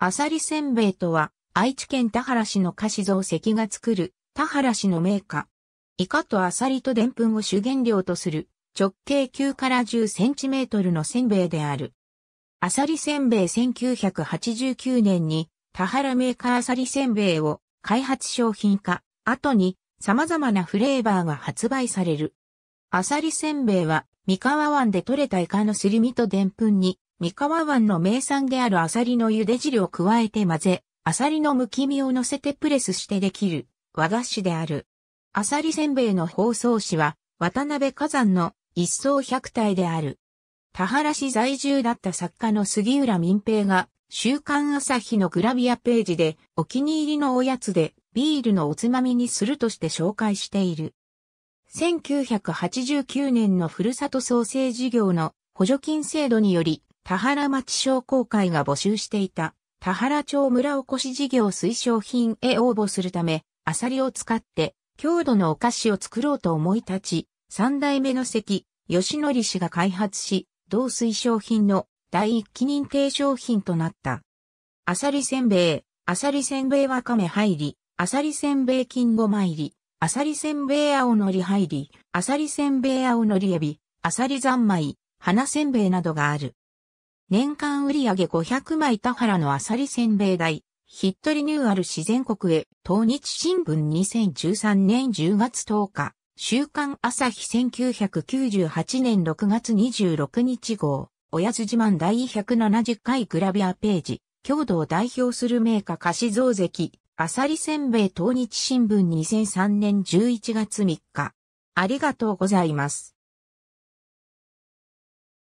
あさりせんべいとは、愛知県田原市の菓子造石が作る、田原市の名家。イカとアサリとデンプンを主原料とする、直径9から10センチメートルのせんべいである。あさりせんべい1989年に、田原メーカーあさりせんべいを開発商品化、後に様々なフレーバーが発売される。あさりせんべいは、三河湾で採れたイカのすり身とデンプンに三河湾の名産であるアサリの茹で汁を加えて混ぜ、アサリのむき身を乗せてプレスしてできる和菓子である。アサリせんべいの包装紙は渡辺火山の一層百体である。田原市在住だった作家の杉浦民平が週刊朝日のグラビアページでお気に入りのおやつでビールのおつまみにするとして紹介している。1989年のふるさと創生事業の補助金制度により田原町商工会が募集していた田原町村おこし事業推奨品へ応募するため、アサリを使って郷土のお菓子を作ろうと思い立ち、三代目の関、吉則氏が開発し、同推奨品の第一期認定商品となった。アサリせんべい、アサリせんべいわかめ入り、アサリせんべい金ご参り、アサリせんべい青のり入り、アサリせんべい青のりエビ、アサリ三昧、花せんべいなどがある。年間売上500枚田原のあさりせんべい代、ヒットリニューアル自然国へ、東日新聞2013年10月10日、週刊朝日1998年6月26日号、おやつ自慢第170回グラビアページ、郷土を代表する名家菓子増石、あさりせんべい東日新聞2003年11月3日。ありがとうございます。